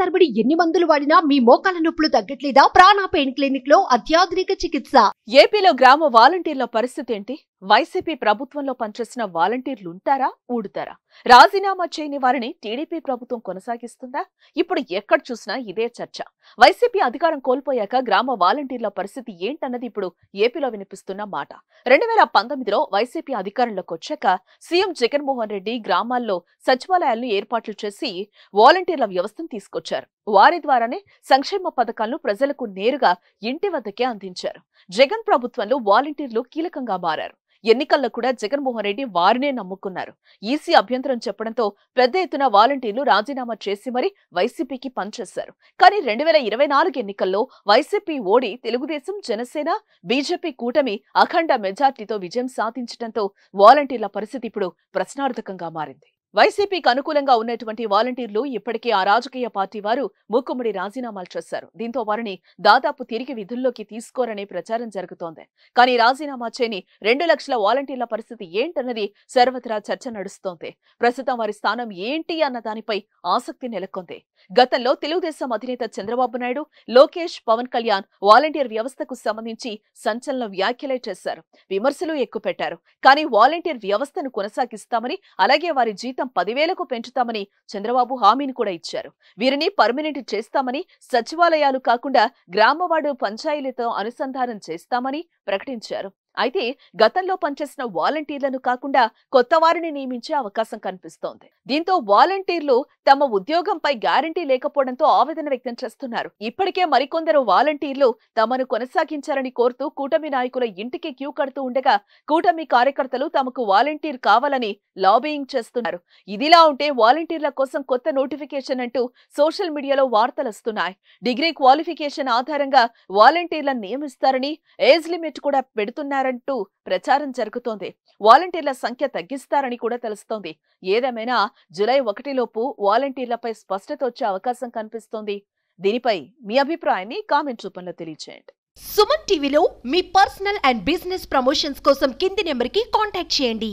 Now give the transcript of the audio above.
తరబడి ఎన్ని మందులు వాడినా మీ మోకాల నొప్పులు తగ్గట్లేదా ప్రాణ పెయిన్ క్లినిక్ లో అత్యాధునిక చికిత్స ఏపీలో గ్రామ వాలంటీర్ల పరిస్థితి ఏంటి వైసీపీ ప్రభుత్వంలో పనిచేసిన వాలంటీర్లు ఉంటారా ఊడుతారా రాజీనామా చేయని వారిని టీడీపీ ప్రభుత్వం కొనసాగిస్తుందా ఇప్పుడు ఎక్కడ చూసినా ఇదే చర్చ వైసీపీ అధికారం కోల్పోయాక గ్రామ వాలంటీర్ల పరిస్థితి ఏంటన్నది ఇప్పుడు ఏపీలో వినిపిస్తున్న మాట రెండు వేల పంతొమ్మిదిలో వైసీపీ అధికారంలోకి వచ్చాక సీఎం జగన్మోహన్ రెడ్డి గ్రామాల్లో సచివాలయాలను ఏర్పాట్లు చేసి వాలంటీర్ల వ్యవస్థను తీసుకొచ్చారు వారి ద్వారానే సంక్షేమ పథకాలను ప్రజలకు నేరుగా ఇంటి వద్దకే అందించారు జగన్ ప్రభుత్వంలో వాలంటీర్లు కీలకంగా మారారు ఎన్నికల్లో కూడా జగన్మోహన్ రెడ్డి వారినే నమ్ముకున్నారు ఈసీ అభ్యంతరం చెప్పడంతో పెద్ద ఎత్తున వాలంటీర్లు రాజీనామా చేసి మరీ వైసీపీకి పనిచేశారు కానీ రెండు ఇరవై నాలుగు ఎన్నికల్లో వైసీపీ ఓడి తెలుగుదేశం జనసేన బీజేపీ కూటమి అఖండ మెజార్టీతో విజయం సాధించడంతో వాలంటీర్ల పరిస్థితి ఇప్పుడు ప్రశ్నార్థకంగా మారింది వైసీపీకి అనుకూలంగా ఉన్నటువంటి వాలంటీర్లు ఇప్పటికే ఆ రాజకీయ పార్టీ వారు మూకుమ్మడి రాజీనామాలు చేశారు దీంతో వారిని దాదాపు తిరిగి విధుల్లోకి తీసుకోరనే ప్రచారం జరుగుతోంది కానీ రాజీనామా చేయని రెండు లక్షల వాలంటీర్ల పరిస్థితి ఏంటన్నది సర్వత్రా చర్చ నడుస్తోంది ప్రస్తుతం వారి స్థానం ఏంటి అన్న దానిపై ఆసక్తి నెలకొంది గతంలో తెలుగుదేశం అధినేత చంద్రబాబు నాయుడు లోకేష్ పవన్ కళ్యాణ్ వాలంటీర్ వ్యవస్థకు సంబంధించి సంచలన వ్యాఖ్యలే చేశారు విమర్శలు ఎక్కుపెట్టారు కానీ వాలంటీర్ వ్యవస్థను కొనసాగిస్తామని అలాగే వారి జీతం జీతం పదివేలకు పెంచుతామని చంద్రబాబు హామీని కూడా ఇచ్చారు వీరిని పర్మనెంట్ చేస్తామని సచివాలయాలు కాకుండా గ్రామవాడు పంచాయతీలతో అనుసంధానం చేస్తామని ప్రకటించారు అయితే గతంలో పనిచేసిన వాలంటీర్లను కాకుండా కొత్త వారిని నియమించే అవకాశం కనిపిస్తోంది దీంతో వాలంటీర్లు తమ ఉద్యోగంపై గ్యారంటీ లేకపోవడంతో ఆవేదన వ్యక్తం చేస్తున్నారు ఇప్పటికే మరికొందరు వాలంటీర్లు తమను కొనసాగించారని కోరుతూ కూటమి నాయకుల ఇంటికి క్యూ కడుతూ ఉండగా కూటమి కార్యకర్తలు తమకు వాలంటీర్ కావాలని లాబియింగ్ చేస్తున్నారు ఇదిలా ఉంటే వాలంటీర్ల కోసం కొత్త నోటిఫికేషన్ అంటూ సోషల్ మీడియాలో వస్తున్నాయి డిగ్రీ క్వాలిఫికేషన్ ఆధారంగా వాలంటీర్లను నియమిస్తారని ఏజ్ లిమిట్ కూడా పెడుతున్నారని చేస్తారంటూ ప్రచారం జరుగుతోంది వాలంటీర్ల సంఖ్య తగ్గిస్తారని కూడా తెలుస్తోంది ఏదేమైనా జులై ఒకటిలోపు వాలంటీర్లపై స్పష్టత వచ్చే అవకాశం కనిపిస్తోంది దీనిపై మీ అభిప్రాయాన్ని కామెంట్ రూపంలో తెలియచేయండి సుమన్ టీవీలో మీ పర్సనల్ అండ్ బిజినెస్ ప్రమోషన్స్ కోసం కింది నెంబర్ కి కాంటాక్ట్ చేయండి